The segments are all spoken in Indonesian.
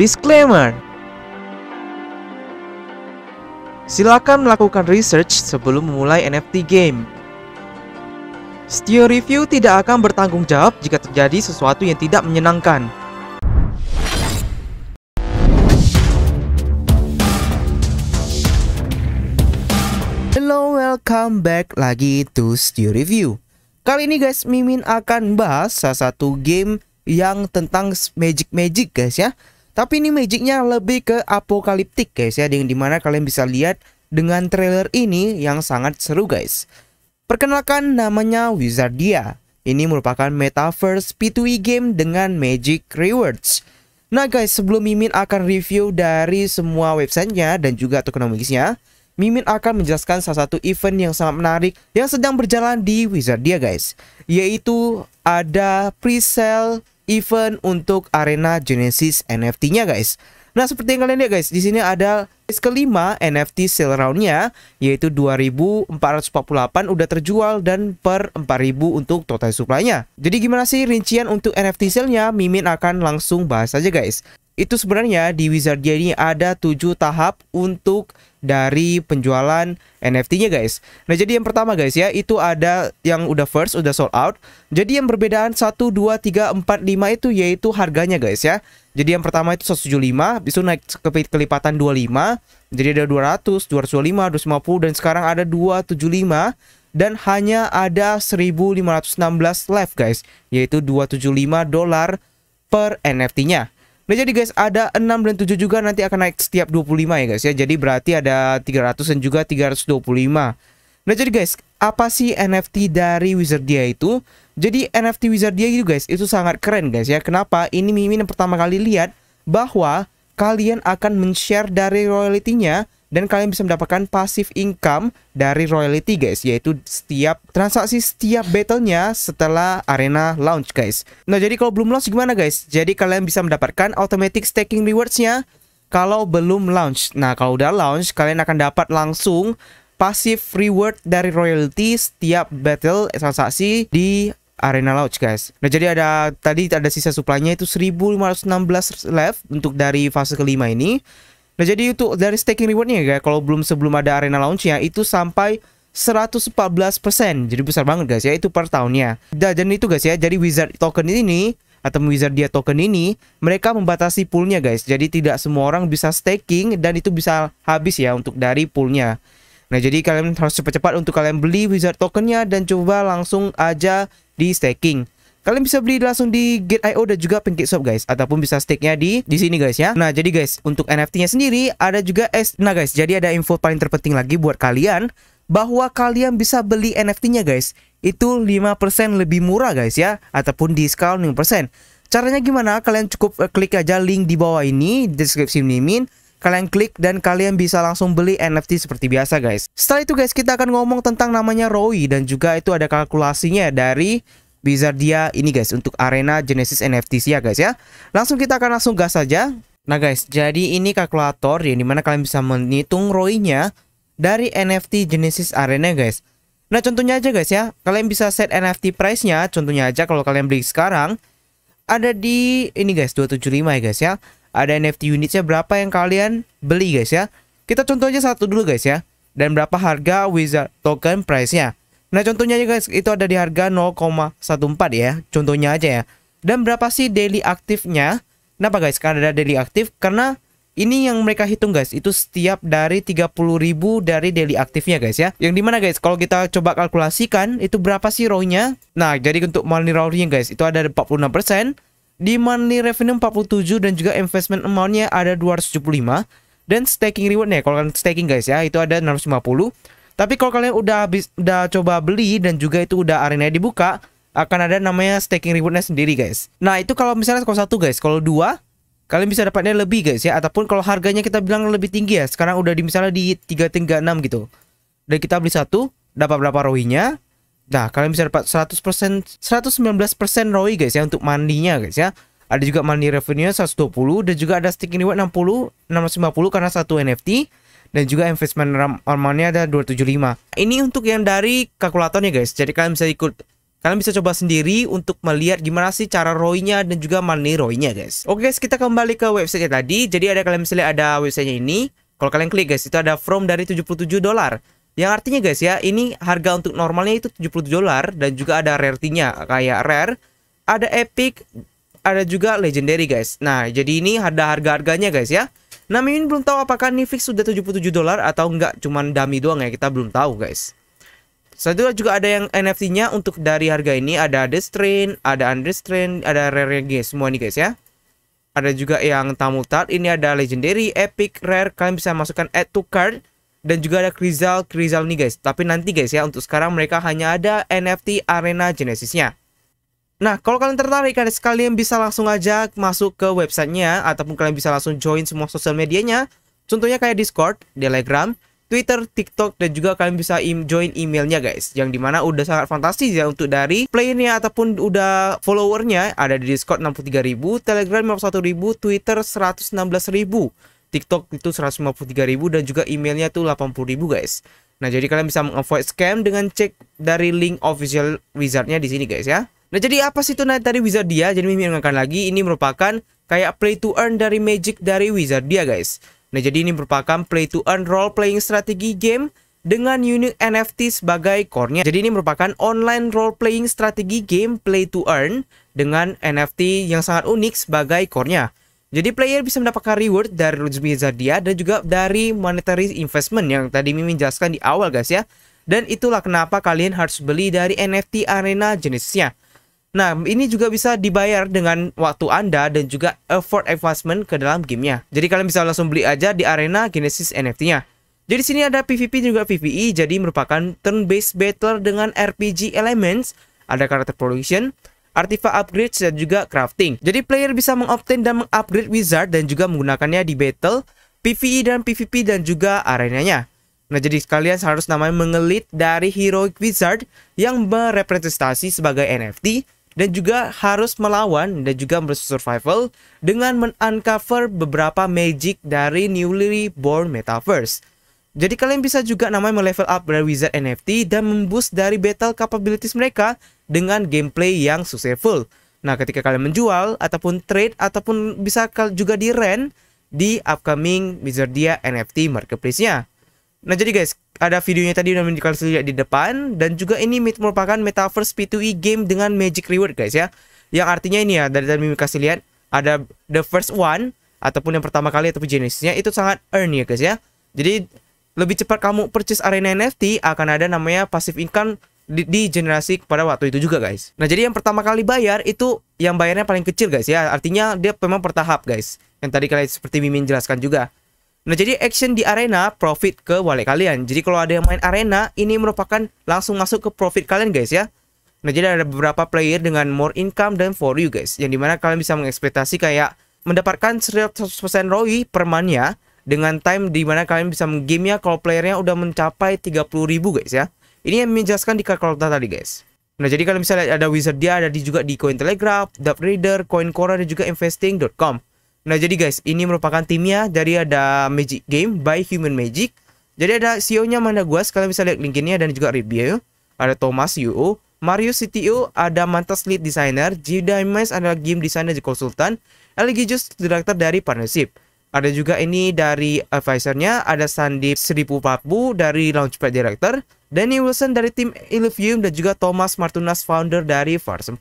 Disclaimer Silakan melakukan research sebelum memulai NFT game. Steer Review tidak akan bertanggung jawab jika terjadi sesuatu yang tidak menyenangkan. Hello, welcome back lagi to Steer Review. Kali ini guys, Mimin akan bahas salah satu game yang tentang magic-magic guys ya tapi ini magicnya lebih ke apokaliptik guys ya dengan dimana kalian bisa lihat dengan trailer ini yang sangat seru guys Perkenalkan namanya Wizardia Ini merupakan metaverse P2E game dengan magic rewards Nah guys sebelum Mimin akan review dari semua websitenya dan juga tokenomicsnya Mimin akan menjelaskan salah satu event yang sangat menarik yang sedang berjalan di Wizardia guys Yaitu ada pre-sale event untuk arena Genesis NFT-nya guys. Nah, seperti yang kalian lihat guys, di sini ada phase kelima NFT sale round-nya yaitu 2448 udah terjual dan per 4000 untuk total supply-nya. Jadi gimana sih rincian untuk NFT sale-nya? Mimin akan langsung bahas aja guys itu sebenarnya di Wizardia ini ada tujuh tahap untuk dari penjualan NFT-nya guys. Nah, jadi yang pertama guys ya, itu ada yang udah first, udah sold out. Jadi yang perbedaan 1 2 3 4 5 itu yaitu harganya guys ya. Jadi yang pertama itu 175, bisa naik ke kelipatan 25. Jadi ada 200, 225, 250 dan sekarang ada 275 dan hanya ada 1516 left guys, yaitu 275 dolar per NFT-nya. Nah jadi guys ada 6 dan 7 juga nanti akan naik setiap 25 ya guys ya Jadi berarti ada 300 dan juga 325 Nah jadi guys apa sih NFT dari Wizardia itu Jadi NFT Wizardia itu guys itu sangat keren guys ya Kenapa ini Mimin yang pertama kali lihat bahwa kalian akan men-share dari royaltynya dan kalian bisa mendapatkan pasif income dari royalty guys yaitu setiap transaksi setiap battlenya setelah arena launch guys nah jadi kalau belum launch gimana guys jadi kalian bisa mendapatkan automatic staking rewardsnya kalau belum launch nah kalau udah launch kalian akan dapat langsung pasif reward dari royalty setiap battle transaksi di Arena Launch guys. Nah jadi ada tadi ada sisa supply-nya itu 1516 left untuk dari fase kelima ini. Nah jadi itu dari staking rewardnya ya, guys, kalau belum sebelum ada arena launchnya itu sampai 114% jadi besar banget guys ya itu per tahunnya nah, dan itu guys ya jadi wizard token ini atau wizard dia token ini mereka membatasi poolnya guys jadi tidak semua orang bisa staking dan itu bisa habis ya untuk dari poolnya nah jadi kalian harus cepat-cepat untuk kalian beli wizard tokennya dan coba langsung aja di staking Kalian bisa beli langsung di Gate.io dan juga Pinkit Shop guys ataupun bisa stake-nya di di sini guys ya. Nah, jadi guys, untuk NFT-nya sendiri ada juga S, Nah guys, jadi ada info paling terpenting lagi buat kalian bahwa kalian bisa beli NFT-nya guys. Itu 5% lebih murah guys ya ataupun diskon 5%. Caranya gimana? Kalian cukup eh, klik aja link di bawah ini deskripsi mimin kalian klik dan kalian bisa langsung beli NFT seperti biasa guys. Setelah itu guys kita akan ngomong tentang namanya ROI dan juga itu ada kalkulasinya dari dia ini guys untuk arena Genesis NFT ya guys ya. Langsung kita akan langsung gas saja. Nah guys, jadi ini kalkulator yang dimana kalian bisa menghitung ROI-nya dari NFT Genesis Arena guys. Nah contohnya aja guys ya, kalian bisa set NFT price-nya. Contohnya aja kalau kalian beli sekarang ada di ini guys 275 ya guys ya. Ada NFT unitnya berapa yang kalian beli guys ya. Kita contoh aja satu dulu guys ya. Dan berapa harga wizard token price-nya. Nah contohnya ya guys itu ada di harga 0,14 ya contohnya aja ya. Dan berapa sih daily aktifnya? Kenapa guys? Karena ada daily aktif karena ini yang mereka hitung guys itu setiap dari 30.000 dari daily aktifnya guys ya. Yang dimana guys kalau kita coba kalkulasikan itu berapa sih row nya Nah jadi untuk money row guys itu ada 46%. Di money revenue 47 dan juga investment amount ada 275 dan staking rewardnya nya kalau kan staking guys ya itu ada 650 tapi kalau kalian udah habis udah coba beli dan juga itu udah arena dibuka, akan ada namanya staking rewardnya sendiri guys. Nah, itu kalau misalnya kalau satu guys, kalau dua kalian bisa dapatnya lebih guys ya ataupun kalau harganya kita bilang lebih tinggi ya. Sekarang udah di misalnya di 336 gitu. Dan kita beli satu dapat berapa roi Nah, kalian bisa dapat 100% 119% ROI guys ya untuk mandinya guys ya. Ada juga money revenue 120 dan juga ada staking reward 60 650 karena satu NFT dan juga investment RAM nya ada 275. Ini untuk yang dari kalkulatornya guys. Jadi kalian bisa ikut Kalian bisa coba sendiri untuk melihat gimana sih cara ROI-nya dan juga money ROI-nya guys. Oke guys, kita kembali ke websitenya tadi. Jadi ada kalian bisa lihat ada websitenya ini. Kalau kalian klik guys, itu ada from dari 77 dolar. Yang artinya guys ya, ini harga untuk normalnya itu 77 dolar dan juga ada rarity-nya kayak rare, ada epic, ada juga legendary guys. Nah, jadi ini ada harga-harganya guys ya. Nah, Mimin belum tahu apakah ini fix sudah 77 dolar atau enggak, cuman dami doang ya, kita belum tahu, guys. Selanjutnya juga ada yang NFT-nya untuk dari harga ini ada The Strain, ada Unrestrain, ada Rare guys. semua nih guys ya. Ada juga yang Tamutat, ini ada Legendary, Epic, Rare, kalian bisa masukkan add to card dan juga ada Krizal, Krizal nih guys. Tapi nanti guys ya, untuk sekarang mereka hanya ada NFT Arena Genesis-nya. Nah, kalau kalian tertarik, kalian bisa langsung aja masuk ke websitenya ataupun kalian bisa langsung join semua sosial medianya. Contohnya kayak Discord, Telegram, Twitter, TikTok, dan juga kalian bisa join emailnya guys. Yang dimana udah sangat fantastis ya untuk dari playernya ataupun udah followernya ada di Discord 63.000, Telegram 51.000, Twitter 116.000, TikTok itu 153.000 dan juga emailnya itu 80.000 guys. Nah, jadi kalian bisa mengavoid scam dengan cek dari link official wizardnya di sini guys ya. Nah jadi apa sih itu tadi Wizardia? Jadi Mimin ingatkan lagi ini merupakan kayak play to earn dari Magic dari Wizardia guys. Nah jadi ini merupakan play to earn role playing strategi game dengan unique NFT sebagai core-nya. Jadi ini merupakan online role playing strategi game play to earn dengan NFT yang sangat unik sebagai core-nya. Jadi player bisa mendapatkan reward dari Wizardia dan juga dari monetary investment yang tadi Mimin jelaskan di awal guys ya. Dan itulah kenapa kalian harus beli dari NFT arena jenisnya. Nah, ini juga bisa dibayar dengan waktu Anda dan juga effort advancement ke dalam gamenya. Jadi kalian bisa langsung beli aja di arena Genesis NFT-nya. Jadi sini ada PvP juga PvE, jadi merupakan turn-based battle dengan RPG elements, ada karakter production, artefak upgrade dan juga crafting. Jadi player bisa mengobtain dan mengupgrade wizard dan juga menggunakannya di battle, PvE dan PvP dan juga arenanya. Nah, jadi kalian harus namanya mengelit dari heroic wizard yang merepresentasi sebagai NFT dan juga harus melawan dan juga versus survival dengan men beberapa magic dari newly born metaverse. Jadi kalian bisa juga namanya melevel up dari wizard NFT dan memboost dari battle capabilities mereka dengan gameplay yang successful. Nah, ketika kalian menjual ataupun trade ataupun bisa juga di rent di upcoming Wizardia NFT marketplace-nya. Nah jadi guys, ada videonya tadi udah dikasih lihat di depan dan juga ini merupakan metaverse P2E game dengan magic reward guys ya. Yang artinya ini ya dari tadi Mimi kasih lihat ada the first one ataupun yang pertama kali ataupun jenisnya itu sangat earn ya guys ya. Jadi lebih cepat kamu purchase arena NFT akan ada namanya passive income di, di generasi pada waktu itu juga guys. Nah jadi yang pertama kali bayar itu yang bayarnya paling kecil guys ya. Artinya dia memang bertahap guys. Yang tadi kalian seperti Mimin jelaskan juga. Nah, jadi action di arena profit ke wallet kalian. Jadi kalau ada yang main arena, ini merupakan langsung masuk ke profit kalian guys ya. Nah, jadi ada beberapa player dengan more income dan for you guys. Yang dimana kalian bisa mengekspektasi kayak mendapatkan 100% ROI per month dengan time dimana kalian bisa menggamenya kalau playernya udah mencapai ribu guys ya. Ini yang menjelaskan di kalkulator tadi guys. Nah, jadi kalian bisa lihat ada wizard dia ada di juga di coin Cointelegraph, Daptrader, CoinCora dan juga investing.com. Nah jadi guys, ini merupakan timnya dari ada Magic Game by Human Magic. Jadi ada CEO-nya mana gue, sekalian bisa lihat link ini dan juga review. Ada Thomas UO, e Mario CTO, ada Mantas Lead Designer, G Dimes adalah game designer di konsultan, LG Jus Director dari partnership. Ada juga ini dari advisernya, ada Sandip Seribu Papu dari Launchpad Director, Danny Wilson dari tim Illuvium dan juga Thomas Martunas founder dari Far 4.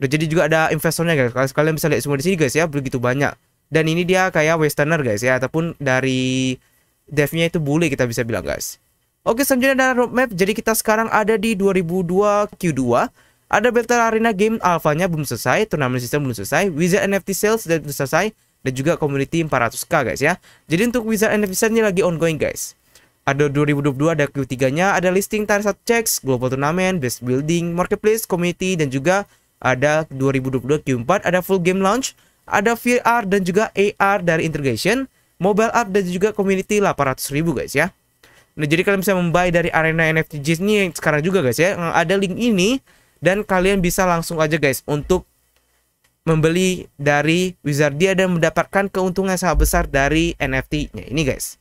Udah jadi juga ada investornya guys. Kalau kalian bisa lihat semua di sini guys ya, begitu banyak. Dan ini dia kayak westerner guys ya, ataupun dari devnya itu bule kita bisa bilang guys. Oke, selanjutnya ada roadmap. Jadi kita sekarang ada di 2002 Q2. Ada Battle Arena game alfanya belum selesai, turnamen sistem belum selesai, Wizard NFT sales dan belum selesai, dan juga community 400k guys ya. Jadi untuk Wizard NFT sales ini lagi ongoing guys ada 2022 ada Q3-nya, ada listing target checks, global turnamen, best building, marketplace, community dan juga ada 2022 Q4, ada full game launch, ada VR dan juga AR dari Integration, mobile app dan juga community 800 ribu guys ya. Nah jadi kalian bisa membuy dari arena NFT ini yang sekarang juga guys ya. Nah, ada link ini dan kalian bisa langsung aja guys untuk membeli dari Wizardia dan mendapatkan keuntungan sangat besar dari NFT-nya ini guys.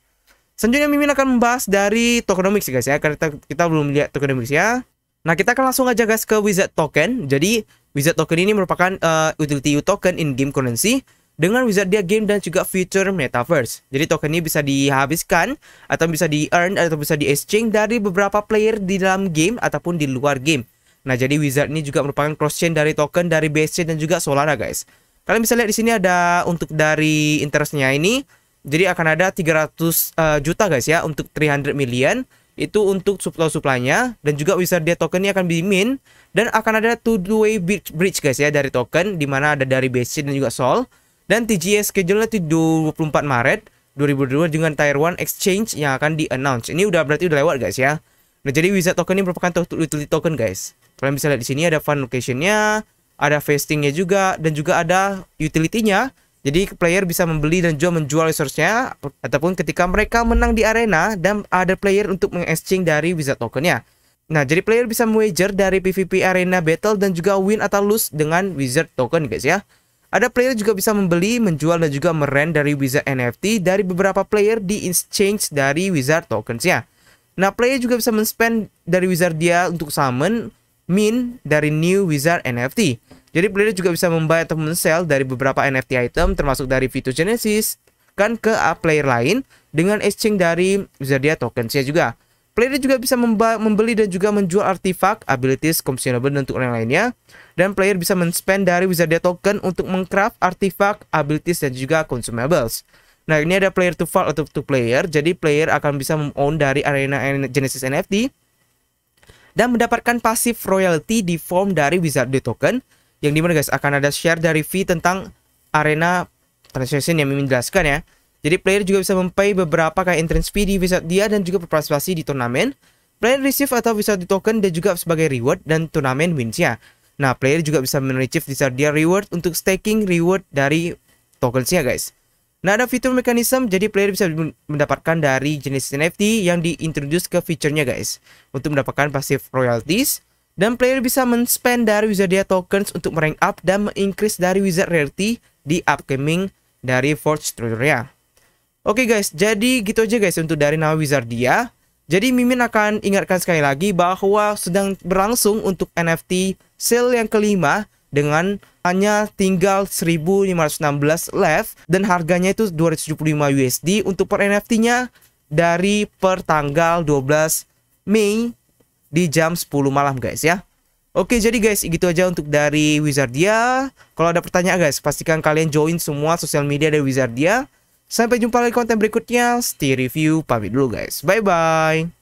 Selanjutnya Mimin akan membahas dari tokenomics guys ya karena kita, kita belum lihat tokenomics ya. Nah, kita akan langsung aja guys ke wizard token. Jadi, wizard token ini merupakan uh, utility token in game currency dengan wizard dia game dan juga future metaverse. Jadi, token ini bisa dihabiskan atau bisa di earn atau bisa di exchange dari beberapa player di dalam game ataupun di luar game. Nah, jadi wizard ini juga merupakan cross chain dari token dari BSC dan juga Solana, guys. Kalian bisa lihat di sini ada untuk dari interestnya ini jadi akan ada 300 uh, eh, juta guys ya untuk 300 million itu untuk supply suplainya dan juga wizard dia token ini akan di min dan akan ada two way bridge guys ya dari token di mana ada dari basic dan juga sol dan TGS schedule itu 24 Maret 2022 dengan Taiwan Exchange yang akan di announce ini udah berarti udah lewat guys ya nah jadi wizard token ini merupakan to utility token guys kalian bisa lihat di sini ada fun location-nya ada vesting-nya juga dan juga ada utility-nya jadi player bisa membeli dan juga menjual resource-nya ataupun ketika mereka menang di arena dan ada player untuk mengexchange dari wizard token-nya. Nah, jadi player bisa wager dari PvP arena battle dan juga win atau lose dengan wizard token guys ya. Ada player juga bisa membeli, menjual dan juga meren dari wizard NFT dari beberapa player di exchange dari wizard tokens-nya. Nah, player juga bisa men-spend dari wizard dia untuk summon min dari new wizard NFT. Jadi player juga bisa membayar men sell dari beberapa NFT item termasuk dari Vito Genesis kan ke A player lain dengan exchange dari Wizardia tokensnya juga. Player juga bisa membeli dan juga menjual artefak, abilities, consumable, dan untuk orang lainnya. Dan player bisa men-spend dari Wizardia token untuk mengcraft artefak, abilities, dan juga consumables. Nah, ini ada player to fall atau to player. Jadi player akan bisa own dari arena Genesis NFT dan mendapatkan pasif royalty di form dari Wizardia token yang dimana guys akan ada share dari V tentang arena transaction yang Mimin jelaskan ya. Jadi player juga bisa mempay beberapa kayak entrance fee di wizard dia dan juga berpartisipasi di turnamen. Player receive atau wizard token dan juga sebagai reward dan turnamen wins ya. Nah, player juga bisa men-receive wizard dia reward untuk staking reward dari tokensnya guys. Nah, ada fitur mekanisme, jadi player bisa mendapatkan dari jenis NFT yang diintroduce ke fiturnya guys. Untuk mendapatkan passive royalties, dan player bisa men-spend dari Wizardia tokens untuk merank up dan mengincrease dari Wizard Rarity di upcoming dari Forge Tutorial. Oke okay guys, jadi gitu aja guys untuk dari nama Wizardia. Jadi Mimin akan ingatkan sekali lagi bahwa sedang berlangsung untuk NFT sale yang kelima dengan hanya tinggal 1516 left dan harganya itu 275 USD untuk per NFT-nya dari per tanggal 12 Mei di jam 10 malam guys ya. Oke jadi guys gitu aja untuk dari Wizardia. Kalau ada pertanyaan guys pastikan kalian join semua sosial media dari Wizardia. Sampai jumpa lagi konten berikutnya. Stay review pamit dulu guys. Bye bye.